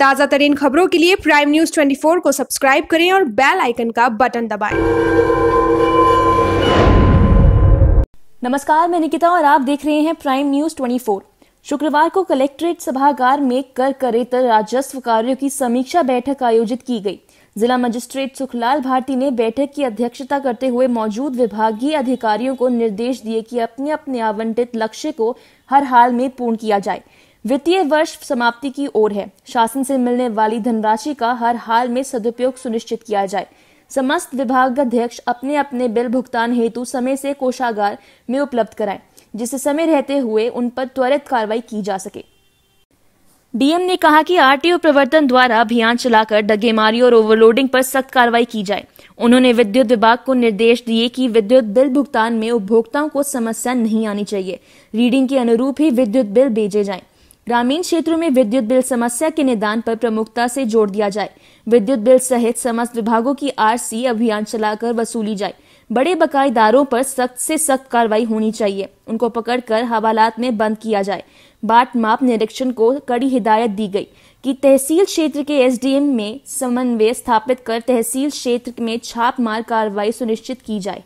ताज़ा तरीन खबरों के लिए प्राइम न्यूज़ 24 को सब्सक्राइब करें और बेल आइकन का बटन दबाएं। नमस्कार मैं निकिता और आप देख रहे हैं प्राइम न्यूज़ 24। शुक्रवार को कलेक्ट्रेट सभागार में कर करेतर राजस्व कार्यों की समीक्षा बैठक आयोजित की गई जिला मजिस्ट्रेट सुखलाल भारती ने बैठक की अध्यक्षता करते हुए मौजूद विभागीय अधिकारियों को निर्देश दिए कि अपने अपने आवंटित लक्ष्य को हर हाल में पूर्ण किया जाए वित्तीय वर्ष समाप्ति की ओर है शासन से मिलने वाली धनराशि का हर हाल में सदुपयोग सुनिश्चित किया जाए समस्त विभाग अध्यक्ष अपने अपने बिल भुगतान हेतु समय से कोषागार में उपलब्ध कराएं जिससे समय रहते हुए उन पर त्वरित कार्रवाई की जा सके डीएम ने कहा कि आरटीओ प्रवर्तन द्वारा अभियान चलाकर डगेमारी और ओवरलोडिंग पर सख्त कार्रवाई की जाए उन्होंने विद्युत विभाग को निर्देश दिए कि विद्युत बिल भुगतान में उपभोक्ताओं को समस्या नहीं आनी चाहिए रीडिंग के अनुरूप ही विद्युत बिल भेजे जाएं। ग्रामीण क्षेत्रों में विद्युत बिल समस्या के निदान पर प्रमुखता से जोर दिया जाए विद्युत बिल सहित समस्त विभागों की आरसी अभियान चलाकर वसूली जाए बड़े बकायेदारों पर सख्त से सख्त कार्रवाई होनी चाहिए उनको पकड़कर हवालात में बंद किया जाए बाट माप निरीक्षण को कड़ी हिदायत दी गई कि तहसील क्षेत्र के एसडीएम में समन्वय स्थापित कर तहसील क्षेत्र में छाप मार कार्रवाई सुनिश्चित की जाए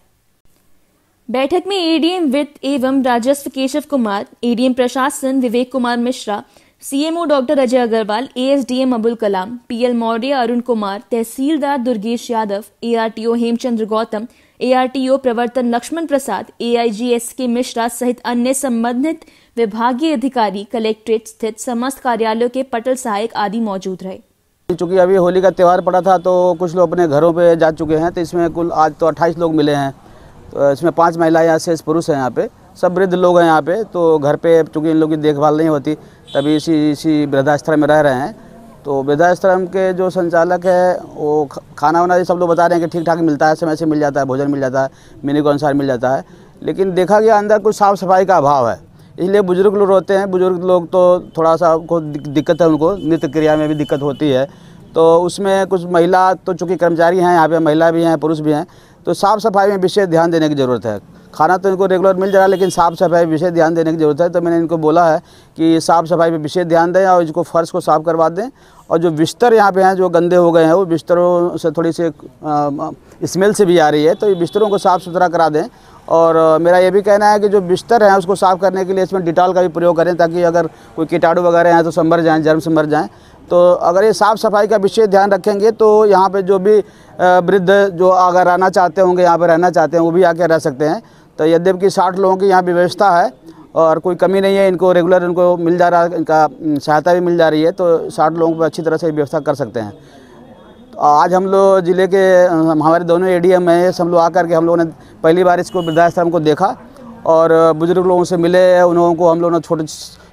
बैठक में एडीएम वित्त एवं राजस्व केशव कुमार एडीएम प्रशासन Vivek Kumar Mishra CMO doctor Ajay Agarwal ASDM Abul Kalam PL Maurya Arun Kumar tehsildar Durgesh Yadav ARTO Hemchandra Gautam ARTO प्रवर्तन लक्ष्मण प्रसाद एआईजी एस के मिश्रा सहित अन्य संबंधित विभागीय अधिकारी कलेक्ट्रेट स्थित समस्त कार्यालयों के पटल सहायक आदि मौजूद रहे चूँकि अभी होली का त्यौहार पड़ा था तो कुछ लोग अपने घरों पे जा चुके हैं तो इसमें कुल आज तो 28 लोग मिले हैं इसमें पाँच महिलाएँ या शेष पुरुष हैं यहाँ पे सब वृद्ध लोग हैं यहाँ पे तो घर पे चूँकि इन लोगों की देखभाल नहीं होती तभी इसी इसी वृद्धाश्रम में रह रहे हैं तो वृद्धाश्रम के जो संचालक है वो खाना वाना सब लोग बता रहे हैं कि ठीक ठाक मिलता है समय से मिल जाता है भोजन मिल जाता है मेन्यू के अनुसार मिल जाता है लेकिन देखा गया अंदर कुछ साफ़ सफाई का अभाव है इसलिए बुज़ुर्ग लोग रोते हैं बुज़ुर्ग लोग तो थोड़ा सा को दिक्कत है उनको नित्य क्रिया में भी दिक्कत होती है तो उसमें कुछ महिला तो चूँकि कर्मचारी हैं यहाँ पे महिला भी हैं पुरुष भी हैं तो साफ़ सफाई में विशेष ध्यान देने की ज़रूरत है खाना तो इनको रेगुलर मिल जा रहा है लेकिन साफ़ सफाई विशेष ध्यान देने की ज़रूरत है तो मैंने इनको बोला है कि साफ़ सफाई पे विशेष ध्यान दें और इसको फ़र्श को साफ़ करवा दें और जो बिस्तर यहाँ पे हैं जो गंदे हो गए हैं वो बिस्तरों से थोड़ी सी स्मेल से भी आ रही है तो ये बिस्तरों को साफ़ सुथरा करा दें और मेरा ये भी कहना है कि जो बिस्तर हैं उसको साफ़ करने के लिए इसमें डिटॉल का भी प्रयोग करें ताकि अगर कोई कीटाणु वगैरह हैं तो संभर जाएँ जर्म संभर जाएँ तो अगर ये साफ़ सफाई का विशेष ध्यान रखेंगे तो यहाँ पे जो भी वृद्ध जो अगर रहना चाहते होंगे यहाँ पे रहना चाहते हैं वो भी आके रह सकते हैं तो यद्यप कि साठ लोगों की यहाँ व्यवस्था है और कोई कमी नहीं है इनको रेगुलर इनको मिल जा रहा है इनका सहायता भी मिल जा रही है तो साठ लोगों पर अच्छी तरह से व्यवस्था कर सकते हैं तो आज हम लोग ज़िले के हमारे दोनों ए डी एम हम लोग आकर के हम लोगों ने पहली बार इसको वृद्धाश्रम को देखा और बुज़ुर्ग लोगों से मिले उन लोगों को हम लोगों ने छोटे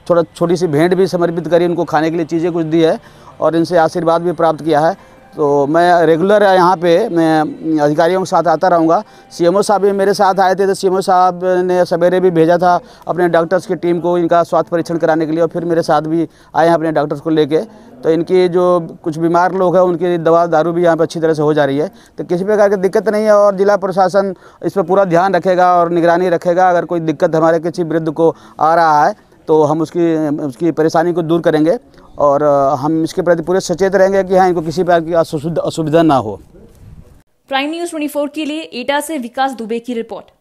थोड़ा छोटी सी भेंट भी समर्पित करी उनको खाने के लिए चीज़ें कुछ दी है और इनसे आशीर्वाद भी प्राप्त किया है तो मैं रेगुलर यहाँ पे मैं अधिकारियों के साथ आता रहूँगा सीएमओ साहब भी मेरे साथ आए थे तो सीएमओ साहब ने सवेरे भी भेजा था अपने डॉक्टर्स की टीम को इनका स्वास्थ्य परीक्षण कराने के लिए और फिर मेरे साथ भी आए हैं अपने डॉक्टर्स को लेके तो इनकी जो कुछ बीमार लोग हैं उनकी दवा दारू भी यहाँ पर अच्छी तरह से हो जा रही है तो किसी प्रकार की दिक्कत नहीं है और ज़िला प्रशासन इस पर पूरा ध्यान रखेगा और निगरानी रखेगा अगर कोई दिक्कत हमारे किसी वृद्ध को आ रहा है तो हम उसकी उसकी परेशानी को दूर करेंगे और हम इसके प्रति पूरे सचेत रहेंगे कि हाँ इनको किसी प्रकार की असुविधा ना हो प्राइम न्यूज़ 24 के लिए एटा से विकास दुबे की रिपोर्ट